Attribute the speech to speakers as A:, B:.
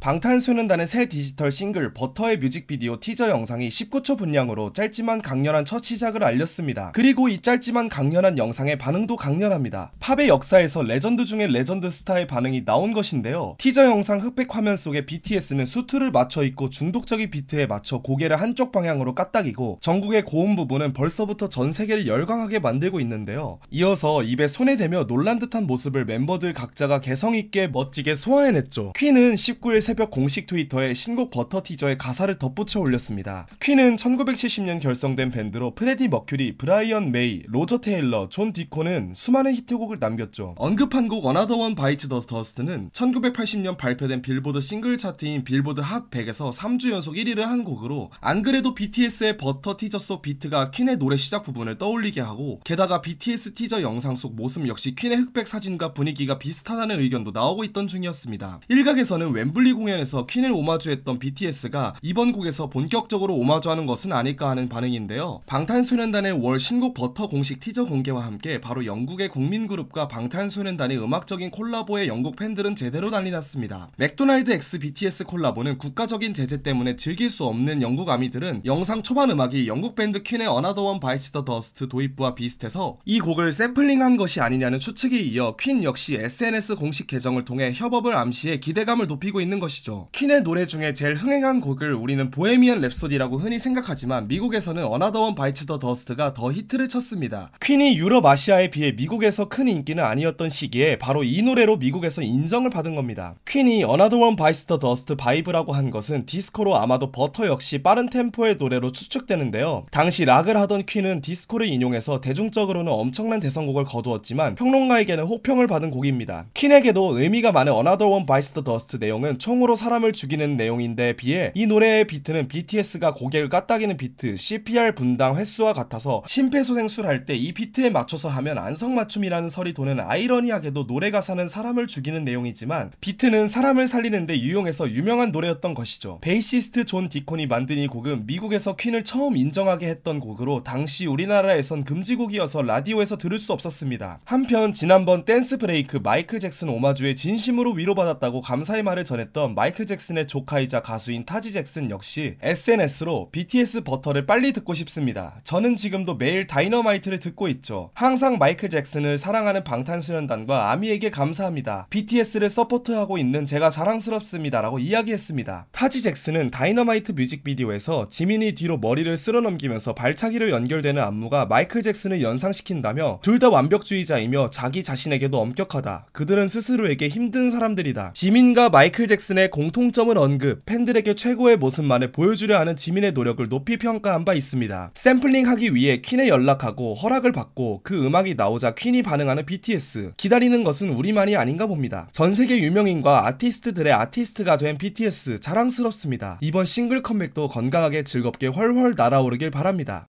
A: 방탄소년단의 새 디지털 싱글 버터의 뮤직비디오 티저 영상이 19초 분량으로 짧지만 강렬한 첫 시작을 알렸습니다. 그리고 이 짧지만 강렬한 영상의 반응도 강렬합니다. 팝의 역사에서 레전드 중에 레전드 스타의 반응이 나온 것인데요. 티저 영상 흑백 화면 속에 BTS는 수트를 맞춰 입고 중독적인 비트에 맞춰 고개를 한쪽 방향으로 까딱이고 전국의 고음 부분은 벌써부터 전 세계를 열광하게 만들고 있는데요. 이어서 입에 손에 대며 놀란 듯한 모습을 멤버들 각자가 개성 있게 멋지게 소화해냈죠. 퀸은 19일 새벽 공식 트위터에 신곡 버터 티저의 가사를 덧붙여 올렸습니다. 퀸은 1970년 결성된 밴드로 프레디 머큐리, 브라이언 메이, 로저 테일러, 존 디코는 수많은 히트곡을 남겼죠. 언급한 곡 어나더 원 바이츠 더 더스트는 1980년 발표된 빌보드 싱글 차트인 빌보드 핫 100에서 3주 연속 1위를 한 곡으로 안 그래도 BTS의 버터 티저 속 비트가 퀸의 노래 시작 부분을 떠올리게 하고 게다가 BTS 티저 영상 속 모습 역시 퀸의 흑백 사진과 분위기가 비슷하다는 의견도 나오고 있던 중이었습니다. 일각에서는 웸블리 공연에서 퀸을 오마주했던 BTS가 이번 곡에서 본격적으로 오마주하는 것은 아닐까 하는 반응인데요. 방탄소년단의 월 신곡 버터 공식 티저 공개와 함께 바로 영국의 국민그룹과 방탄소년단의 음악적인 콜라보에 영국 팬들은 제대로 난리 났습니다. 맥도날드 X BTS 콜라보는 국가적인 제재 때문에 즐길 수 없는 영국 아미들은 영상 초반 음악이 영국 밴드 퀸의 Another One Bites the Dust 도입부와 비슷해서 이 곡을 샘플링한 것이 아니냐는 추측이 이어 퀸 역시 SNS 공식 계정을 통해 협업을 암시해 기대감을 높이고 있는 것입니다. 것이죠. 퀸의 노래 중에 제일 흥행한 곡을 우리는 보헤미안 랩소디라고 흔히 생각하지만 미국에서는 어나더 원 바이츠 더 더스트가 더 히트를 쳤습니다. 퀸이 유럽 아시아에 비해 미국에서 큰 인기는 아니었던 시기에 바로 이 노래로 미국에서 인정을 받은 겁니다. 퀸이 어나더 원 바이츠 더 더스트 바이브라고 한 것은 디스코로 아마도 버터 역시 빠른 템포의 노래로 추측되는데요. 당시 락을 하던 퀸은 디스코를 인용해서 대중적으로는 엄청난 대성곡을 거두었지만 평론가에게는 호평을 받은 곡입니다. 퀸에게도 의미가 많은 어나더 원 바이스 더 더스트 내용은 총 총으로 사람을 죽이는 내용인데 비해 이 노래의 비트는 BTS가 고개를 까딱이는 비트, CPR 분당 횟수와 같아서 심폐소생술할 때 이 비트에 맞춰서 하면 안성맞춤이라는 설이 도는 아이러니하게도 노래 가사는 사람을 죽이는 내용이지만 비트는 사람을 살리는데 유용해서 유명한 노래였던 것이죠. 베이시스트 존 디콘이 만든 이 곡은 미국에서 퀸을 처음 인정하게 했던 곡으로 당시 우리나라에선 금지곡이어서 라디오에서 들을 수 없었습니다. 한편 지난번 댄스 브레이크 마이클 잭슨 오마주에 진심으로 위로받았다고 감사의 말을 전했던 것처 마이클 잭슨의 조카이자 가수인 타지 잭슨 역시 SNS로 BTS 버터를 빨리 듣고 싶습니다. 저는 지금도 매일 다이너마이트를 듣고 있죠. 항상 마이클 잭슨을 사랑하는 방탄소년단과 아미에게 감사합니다. BTS를 서포트하고 있는 제가 자랑스럽습니다라고 이야기했습니다. 타지 잭슨은 다이너마이트 뮤직비디오에서 지민이 뒤로 머리를 쓸어넘기면서 발차기로 연결되는 안무가 마이클 잭슨을 연상시킨다며 둘 다 완벽주의자이며 자기 자신에게도 엄격하다. 그들은 스스로에게 힘든 사람들이다. 지민과 마이클 잭슨의 지민의 공통점을 언급, 팬들에게 최고의 모습만을 보여주려 하는 지민의 노력을 높이 평가한 바 있습니다. 샘플링하기 위해 퀸에 연락하고 허락을 받고 그 음악이 나오자 퀸이 반응하는 BTS. 기다리는 것은 우리만이 아닌가 봅니다. 전 세계 유명인과 아티스트들의 아티스트가 된 BTS 자랑스럽습니다. 이번 싱글 컴백도 건강하게 즐겁게 훨훨 날아오르길 바랍니다.